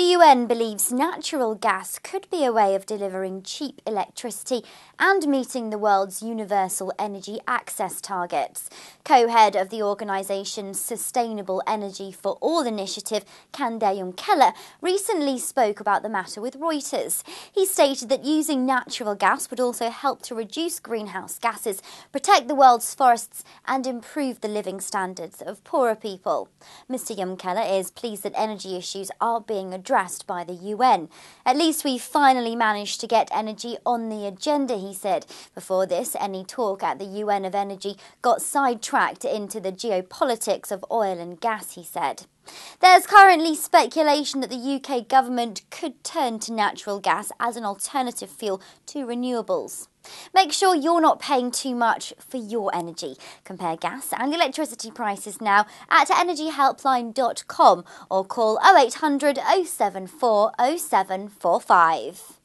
The UN believes natural gas could be a way of delivering cheap electricity and meeting the world's universal energy access targets. Co head of the organisation's Sustainable Energy for All initiative, Candace Keller, recently spoke about the matter with Reuters. He stated that using natural gas would also help to reduce greenhouse gases, protect the world's forests, and improve the living standards of poorer people. Mr. Keller is pleased that energy issues are being addressed addressed by the UN. At least we finally managed to get energy on the agenda, he said. Before this, any talk at the UN of energy got sidetracked into the geopolitics of oil and gas, he said. There's currently speculation that the UK government could turn to natural gas as an alternative fuel to renewables. Make sure you're not paying too much for your energy. Compare gas and electricity prices now at energyhelpline.com or call 0800 074 0745.